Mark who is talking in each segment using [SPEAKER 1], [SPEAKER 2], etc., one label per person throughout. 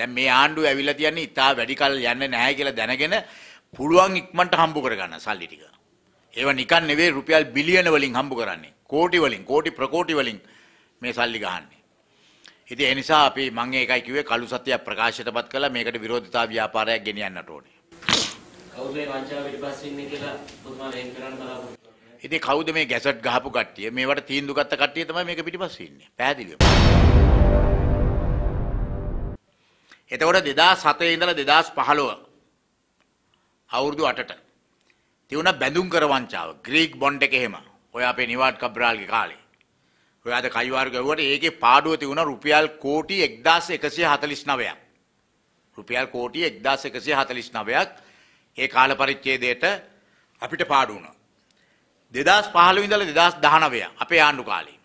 [SPEAKER 1] දැන් මේ ආණ්ඩුව ඇවිල්ලා තියන්නේ ඉතා වැඩි කල් යන්නේ නැහැ කියලා දැනගෙන පුළුවන් ඉක්මනට හම්බ කරගන්න සල්ලි ටික. ඒව නිකන් නෙවෙයි රුපියල් බිලියන වලින් හම්බ කරන්නේ. කෝටි වලින්, කෝටි ප්‍රකෝටි වලින් මේ සල්ලි ගහන්නේ. ඉතින් ඒ නිසා අපි මම ඒකයි කිව්වේ කළු සත්‍ය ප්‍රකාශයටපත් කළා මේකට විරෝධතා ව්‍යාපාරයක් ගෙනියන්නට ඕනේ. කවුද මේ වංචාව පිටපස්සේ ඉන්නේ කියලා ඔබතුමා වෙන් කරන්න බලාපොරොත්තු වෙන්නේ. ඉතින් කවුද මේ ගැසට් ගහපු කට්ටිය? මේවට තීන්දුව ගත්ත කට්ටිය තමයි මේක පිටපස්සේ ඉන්නේ. පැහැදිලිවම. එතකොට 2007 ඉඳලා 2015 අවුරුදු 8ට තියුණා බැඳුම් කර වංචාව ග්‍රීක් බොන්ඩ් එක එහෙම ඔය අපේ නිවාඩ් කබ්‍රාල්ගේ කාලේ ඔය අද කයිවාරු ගැව්වට ඒකේ පාඩුව තියුණා රුපියල් කෝටි 1149ක් රුපියල් කෝටි 1149ක් ඒ කාල පරිච්ඡේදයට අපිට පාඩු වුණා 2015 ඉඳලා 2019 අපේ ආණ්ඩු කාලේ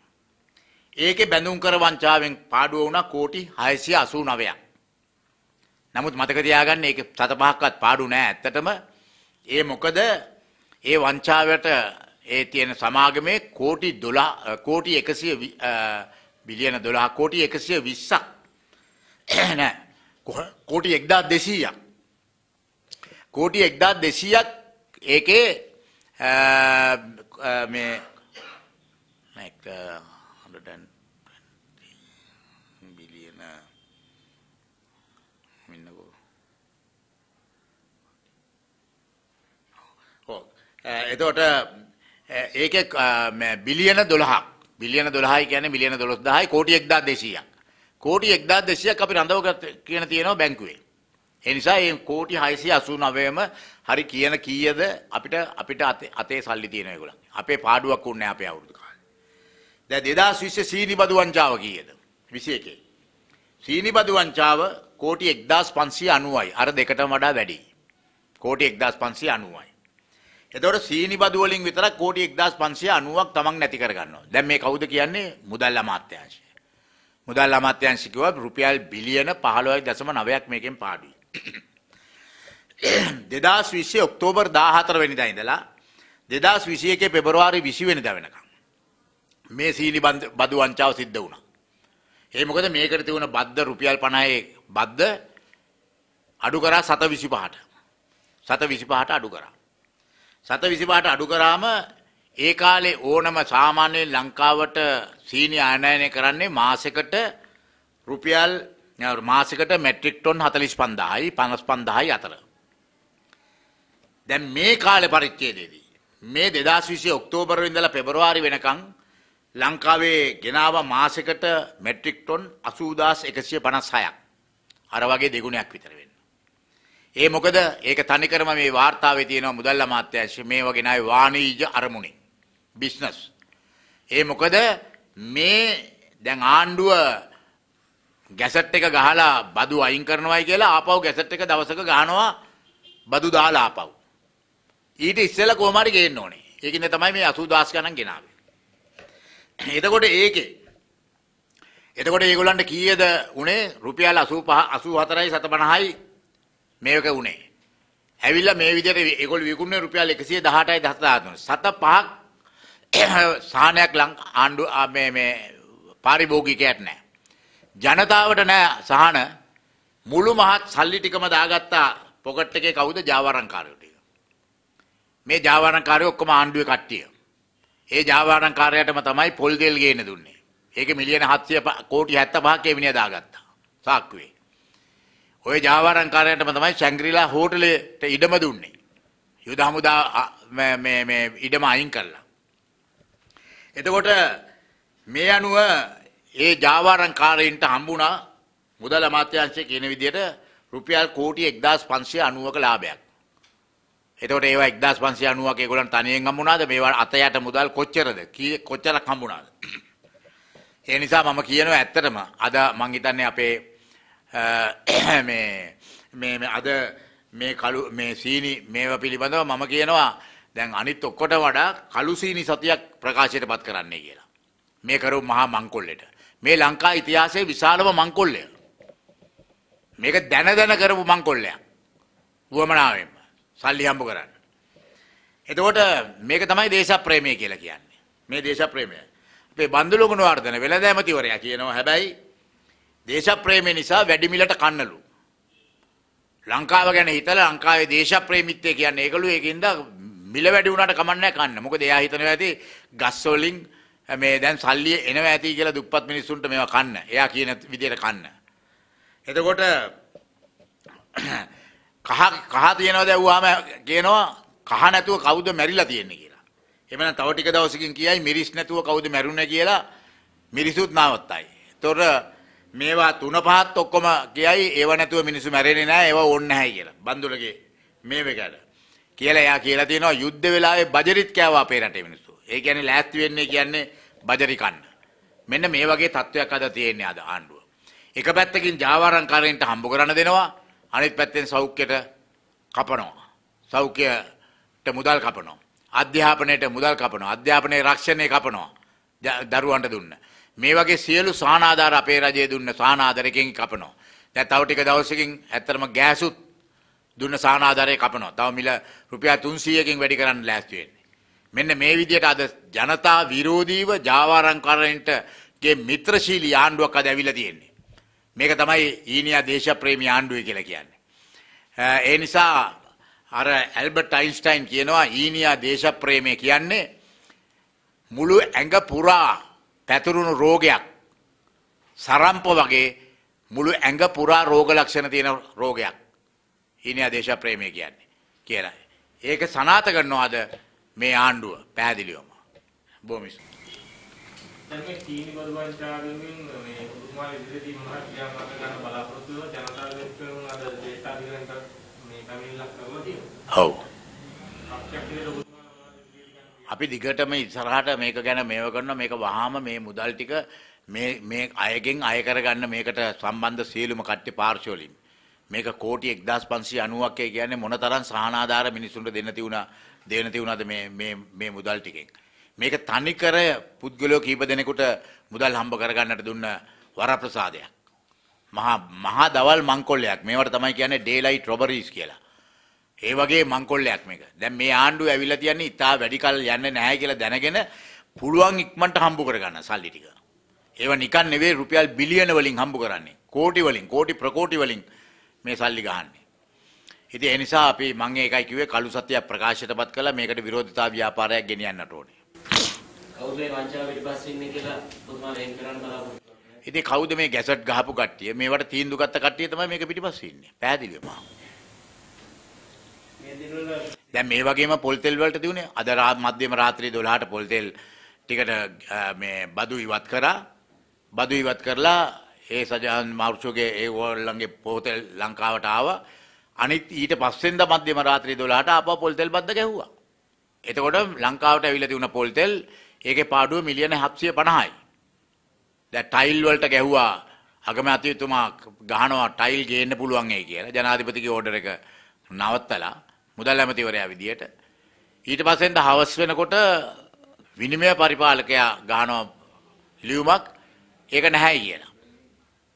[SPEAKER 1] ඒකේ බැඳුම් කර වංචාවෙන් පාඩුව වුණා කෝටි 689ක් නමුත් මතක තියාගන්න ඒක සත පහක්වත් පාඩු නෑ ඇත්තටම ඒ මොකද ඒ වංචාවට ඒ තියෙන සමාගමේ කෝටි 12 කෝටි 100 බිලියන 12 කෝටි 120ක් නෑ කෝටි 1200ක් කෝටි 1200ක් ඒකේ මේ like 120 බිලියන එතකොට ඒක බිලියන දොළහක් බිලියන දොළහයි කියන්නේ මිලියන දොළොස් දහයි කෝටි එක්දා දෙසීයක් කෝටි එක්දා දෙසියක් අපි රඳවගත කියන තියෙනවා බැංකුවේ. එනිසා ඒ කෝටි හයිසි අසු නවයම හරි කියන කීයද අපිට අපිට අතේ සල්ලි තියෙන ඒගොල්ලන්. අපේ පාඩුවක් උන්නේ අපේ අවුරුදු කාලේ. දැන් 2020 සීනිබදු වංචාව කීයද? 21. සීනිබදු වංචාව කෝටි 1590යි. අර දෙකටම වඩා වැඩි. කෝටි 1590යි. එතකොට සීනිබදු වලින් විතරක් කෝටි 1590ක් තමන් නැති කරගන්නවා. දැන් මේ කවුද කියන්නේ? මුදල් අමාත්‍යාංශය. මුදල් අමාත්‍යාංශ කිව්වා රුපියල් බිලියන 15.9ක් මේකෙන් පාඩුයි. 2020 ඔක්තෝබර් 14 වෙනිදා ඉඳලා 2021 පෙබරවාරි 20 වෙනිදා වෙනකම් මේ සීනිබදු බදු වංචාව සිද්ධ වුණා. ඒ මොකද මේකට තිබුණ බද්ද රුපියල් 50 බද්ද අඩු කරා 725ට. 725ට අඩු කරා. 125ට අඩු කරාම ඒ කාලේ ඕනම සාමාන්‍ය ලංකාවට සීනි ආනයනය කරන්නේ මාසෙකට රුපියල් මාසෙකට මැට්‍රික් ටොන් 45000යි 55000යි අතර. දැන් මේ කාලේ පරිච්ඡේදයේදී මේ 2020 ඔක්තෝබර් ඉඳලා පෙබරවාරි වෙනකන් ලංකාවේ ගෙනාව මාසෙකට මැට්‍රික් ටොන් 80156ක්. අර වගේ දෙගුණයක් විතර වෙන්නේ. ඒ මොකද ඒක තනිකරම මේ වාර්තාවේ තියෙනවා මුදල් අමාත්‍යාංශ මේ වගේ නායි වාණිජ අරමුණේ බිස්නස්. ඒ මොකද මේ දැන් ආණ්ඩුව ගැසට් එක ගහලා බදු අයින් කරනවායි කියලා ආපහු ගැසට් එක දවසක ගහනවා බදු දාලා ආපහු. ඊට ඉස්සෙල්ලා කොහොම හරි ගේන්න ඕනේ. ඒකින්ද තමයි මේ 80000 ගණන් ගෙනාවේ. එතකොට ඒකේ එතකොට ඒගොල්ලන්ට කීයද උනේ රුපියල් 85 84යි 750යි මේක උනේ. ඇවිල්ලා මේ විදිහට ඒගොල්ලෝ විකුණුනේ රුපියල් 118.13. සත පහක් සාහනයක් ලං ආණ්ඩු මේ මේ පාරිභෝගිකයට නෑ. ජනතාවට නෑ සහන මුළු මහත් සල්ලි ටිකම දාගත්තා පොකට් එකේ කවුද ජාවාරංකාරයෝ ටික. මේ ජාවාරංකාරයෝ ඔක්කොම ආණ්ඩුවේ කට්ටිය. ඒ ජාවාරංකාරයටම තමයි පොල් තෙල් ගේන්න දුන්නේ. ඒක මිලියන 700 කෝටි 75ක එවිනිය දාගත්තා. සාක්කුවේ. ඔය ජාවාරංකාරයටම තමයි ශැංග්‍රීලා හෝටලයට ඉඩම දුන්නේ. යුද හමුදා මේ මේ ඉඩම අයින් කළා. එතකොට මේ අනුව ඒ ජාවාරංකාරයින්ට හම්බුණා මුදල් අමාත්‍යාංශයේ කියන විදිහට රුපියල් කෝටි 1590ක ලාභයක්. එතකොට ඒවා 1590ක ඒගොල්ලන් තනියෙන් හම්බුණාද? මේවා අත යට මුදල් කොච්චරද? කොච්චරක් හම්බුණාද? ඒ නිසා මම කියනවා ඇත්තටම අද මං හිතන්නේ අපේ මේ මේ අද මේ කළු මේ සීනි මේව පිළිබඳව මම කියනවා දැන් අනිත් ඔක්කොට වඩා කළු සීනි සතියක් ප්‍රකාශයට පත් කරන්නේ කියලා. මේ කරු මහා මංකොල්ලෙට. මේ ලංකා ඉතිහාසයේ විශාලම මංකොල්ලය. මේක දැන දැන කරපු මංකොල්ලයක්. වුවමනාවෙන්ම සල්ලි හම්බ කරන්න. එතකොට මේක තමයි දේශප්‍රේමය කියලා කියන්නේ. මේ දේශප්‍රේමය. අපේ බන්දුලුගුණ වර්ධන වෙලඳැමතිවරයා කියනවා හැබැයි දේශප්‍රේමය නිසා වැඩිමිලට කන්නලු. ලංකාව ගැන හිතලා ලංකාවේ දේශප්‍රේමීත්වය කියන්නේ ඒකලු ඒකින්ද මිල වැඩි වුණාට කමන්නේ කන්න. මොකද එයා හිතනවා ඇති ගස් වලින් මේ දැන් සල්ලි එනවා ඇති කියලා දුප්පත් මිනිස්සුන්ට මේවා කන්න. එයා කියන විදියට කන්න. එතකොට කහ කහ තියනවා දැව්වාම කියනවා කහ නැතුව කවුද මැරිලා තියෙන්නේ කියලා. එමනම් තව ටික දවසකින් කියයි මිරිස් නැතුව කවුද මැරුණේ කියලා මිරිසුත් නවත්තයි. ඒතොර මේවා තුන පහත් ඔක්කොම කියයි ඒව නැතුව මිනිස්සු මැරෙන්නේ නැහැ ඒව ඕනේ නැහැ කියලා. බන්දුලගේ මේ වෙකට. කියලා එයා කියලා තියෙනවා යුද්ධ වෙලාවේ බජරිත් කෑවා අපේ රටේ මිනිස්සු. ඒ කියන්නේ ලෑස්ති වෙන්නේ කියන්නේ බජරි කන්න. මෙන්න මේ වගේ තත්වයක් අද තියෙන්නේ අද ආණ්ඩුව. එක පැත්තකින් ජාවාරම්කාරයන්ට හම්බ කරන්න දෙනවා අනිත් පැත්තෙන් සෞඛ්‍යයට කපනවා. සෞඛ්‍යයට මුදල් කපනවා. අධ්‍යාපනයට මුදල් කපනවා. අධ්‍යාපනයේ රක්ෂණය කපනවා. දරුවන්ට දුන්න. මේ වගේ සියලු සානාධාර අපේ රජයේ දුන්න සානාධාරයෙන් කපනවා. දැන් තව ටික දවසකින් ඇත්තටම ගෑසුත් දුන්න සානාධාරය කපනවා. තව මිල රුපියල් 300කින් වැඩි කරන්න ලෑස්ති වෙන්නේ. මෙන්න මේ විදිහට අද ජනතා විරෝධීව ජාවාරම්කරණයට ගේ මිත්‍රශීලී ආණ්ඩුවක් අද ඇවිල්ලා තියෙන්නේ. මේක තමයි ඊනියා දේශප්‍රේමී ආණ්ඩුවයි කියලා කියන්නේ. ඒ නිසා අර ඇල්බර්ට් අයින්ස්ටයින් කියනවා ඊනියා දේශප්‍රේමය කියන්නේ මුළු ඇඟ පුරා පැතුරුණු රෝගයක් සරම්ප වගේ මුළු ඇඟ පුරා රෝග ලක්ෂණ තියෙන රෝගයක්. හිනයා දේශප්‍රේමය කියන්නේ කියලා. ඒක සනාත කරනවාද මේ ආණ්ඩුව පැහැදිලිවම. බොහොම ඔව්. අපි දිගටම ඉස්සරහට මේක ගැන මේව කරනවා මේක වහාම මේ මුදල් ටික මේ මේ අයගෙන් අය කරගන්න මේකට සම්බන්ධ සියලුම කට්ටිය පාර්ශ්ව වලින් මේක කෝටි 1590ක් කියන්නේ මොනතරම් සහනාධාර මිනිසුන්ට දෙන්න තියුණා දෙන්න තියුණාද මේ මේ මේ මුදල් ටිකෙන් මේක තනිකර පුද්ගලයෝ කීප දෙනෙකුට මුදල් හම්බ කරගන්නට දුන්න වරප්‍රසාදයක් මහා මහා දවල් මංකොල්ලයක් මේවට තමයි කියන්නේ ඩේලයිට් රොබරීස් කියලා ඒ වගේ මංකොල්ලයක් මේක. දැන් මේ ආණ්ඩුව ඇවිල්ලා තියන්නේ ඉතා වැඩි කල් යන්නේ නැහැ කියලා දැනගෙන පුළුවන් ඉක්මනට හම්බ කරගන්න සල්ලි ටික. ඒව නිකන් නෙවෙයි රුපියල් බිලියන වලින් හම්බ කරන්නේ. කෝටි වලින්, කෝටි ප්‍රකෝටි වලින් මේ සල්ලි ගහන්නේ. ඉතින් ඒ නිසා අපි මම ඒකයි කිව්වේ කළු සත්‍ය ප්‍රකාශයටපත් කළා මේකට විරෝධතා ව්‍යාපාරයක් ගෙනියන්නට ඕනේ. කවුද මේ වංචාව පිටපස්සේ ඉන්නේ කියලා ඔබතුමා වෙන් කරන්න බලාපොරොත්තු වෙන්නේ. ඉතින් කවුද මේ ගැසට් ගහපු කට්ටිය? මේවට තීන්දුව ගත්ත කට්ටිය තමයි මේක පිටපස්සේ ඉන්නේ. පැහැදිලිවම. දැන් මේ වගේම පොල් තෙල් වලට තිබුණේ අද මධ්‍යම රාත්‍රියේ 12ට පොල් තෙල් ටිකට මේ බදු ඉවත් කරා බදු ඉවත් කරලා ඒ සජාන් මාර්ෂෝගේ ඒ ඕල්ලන්ගේ පොතෙල් ලංකාවට ආවා අනිත් ඊට පස්සෙන්ද මධ්‍යම රාත්‍රියේ 12ට ආපහු පොල් තෙල් බද්ද ගැහුවා එතකොට ලංකාවට ඇවිල්ලා තිබුණ පොල් තෙල් ඒකේ පාඩුව මිලියන 750යි දැන් ටයිල් වලට ගැහුවා අගමැතිතුමා ගහනවා ටයිල් ගේන්න පුළුවන් ඒ කියලා ජනාධිපතිගේ ඕඩර් එක නවත්තලා මුදල් ඇමතිවරයා විදියට. ඊට පස්සෙන්ද හවස් වෙනකොට විනිමය පරිපාලකයා ගහනවා ලියුමක් ඒක නැහැ කියලා.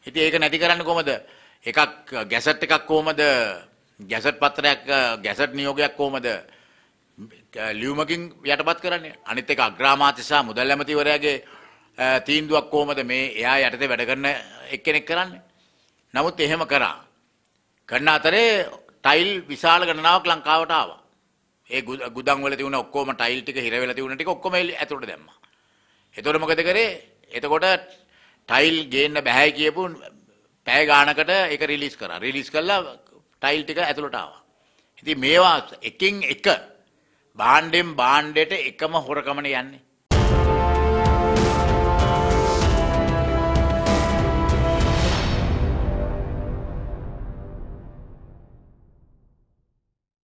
[SPEAKER 1] ඉතින් ඒක නැති කරන්න කොහමද? එකක් ගැසට් එකක් කොහමද? ගැසට් පත්‍රයක් ගැසට් නියෝගයක් කොහමද? ලියුමකින් යටපත් කරන්නේ. අනිත් එක අග්‍රාමාත්‍ය සහ මුදල් ඇමතිවරයාගේ තීන්දුවක් කොහමද මේ එයා යටතේ වැඩ කරන එක්කෙනෙක් කරන්නේ? නමුත් එහෙම කරා. කරන අතරේ ටයිල් විශාල ගණනාවක් ලංකාවට ආවා. ඒ ගුදන් වල තිබුණ ඔක්කොම ටයිල් ටික හිර වෙලා තිබුණ ටික ඔක්කොම ඇතුළට දැම්මා. එතකොට මොකද කරේ? එතකොට ටයිල් ගේන්න බෑ කියපු පැය ගානකට ඒක රිලීස් කරා. රිලීස් කළා ටයිල් ටික ඇතුළට ආවා. ඉතින් මේවා එකින් එක භාණ්ඩෙන් භාණ්ඩයට එකම හොරකමනේ යන්නේ.